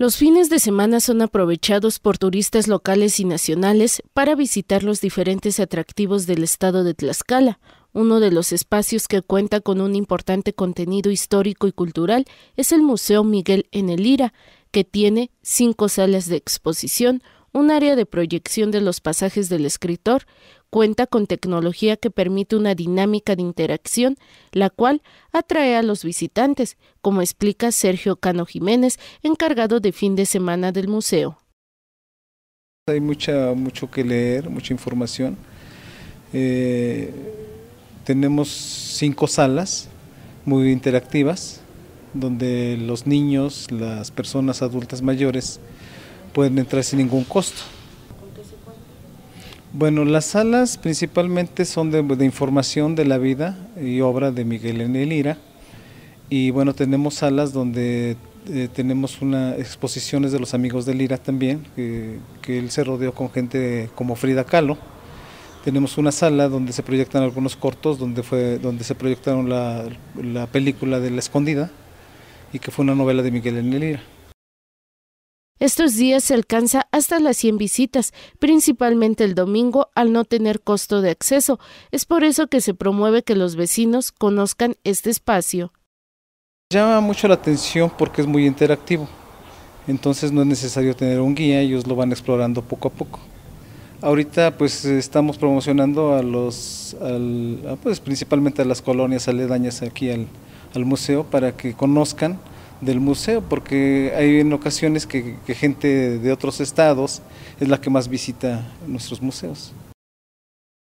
Los fines de semana son aprovechados por turistas locales y nacionales para visitar los diferentes atractivos del estado de Tlaxcala, uno de los espacios que cuenta con un importante contenido histórico y cultural es el Museo Miguel en el Ira, que tiene cinco salas de exposición, un área de proyección de los pasajes del escritor, cuenta con tecnología que permite una dinámica de interacción, la cual atrae a los visitantes, como explica Sergio Cano Jiménez, encargado de fin de semana del museo. Hay mucha, mucho que leer, mucha información. Eh, tenemos cinco salas muy interactivas, donde los niños, las personas adultas mayores pueden entrar sin ningún costo. Bueno, las salas principalmente son de, información de la vida y obra de Miguel Enelira. Y bueno, tenemos salas donde eh, tenemos una exposiciones de los amigos de Lira también, que, él se rodeó con gente como Frida Kahlo. Tenemos una sala donde se proyectan algunos cortos, donde, fue, donde se proyectaron la, la película de La Escondida y que fue una novela de Miguel Enelira. Estos días se alcanza hasta las 100 visitas, principalmente el domingo al no tener costo de acceso. Es por eso que se promueve que los vecinos conozcan este espacio. Llama mucho la atención porque es muy interactivo, entonces no es necesario tener un guía, ellos lo van explorando poco a poco. Ahorita pues estamos promocionando a los, ah, pues, principalmente a las colonias aledañas aquí al museo para que conozcan del museo, porque hay en ocasiones que, que gente de otros estados es la que más visita nuestros museos.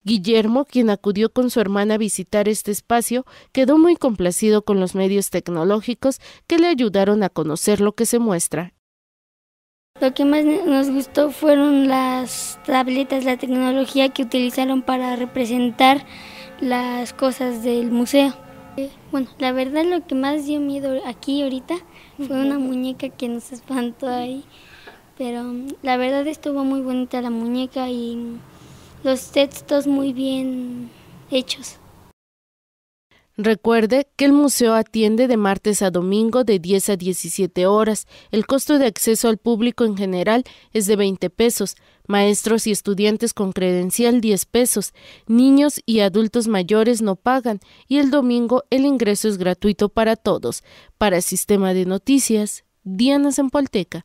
Guillermo, quien acudió con su hermana a visitar este espacio, quedó muy complacido con los medios tecnológicos que le ayudaron a conocer lo que se muestra. Lo que más nos gustó fueron las tabletas, la tecnología que utilizaron para representar las cosas del museo. Eh, bueno, la verdad lo que más dio miedo aquí ahorita fue una muñeca que nos espantó ahí, pero mm, la verdad estuvo muy bonita la muñeca y los textos muy bien hechos. Recuerde que el museo atiende de martes a domingo de 10 a 17 horas. El costo de acceso al público en general es de 20 pesos, maestros y estudiantes con credencial 10 pesos, niños y adultos mayores no pagan y el domingo el ingreso es gratuito para todos. Para Sistema de Noticias, Diana Polteca.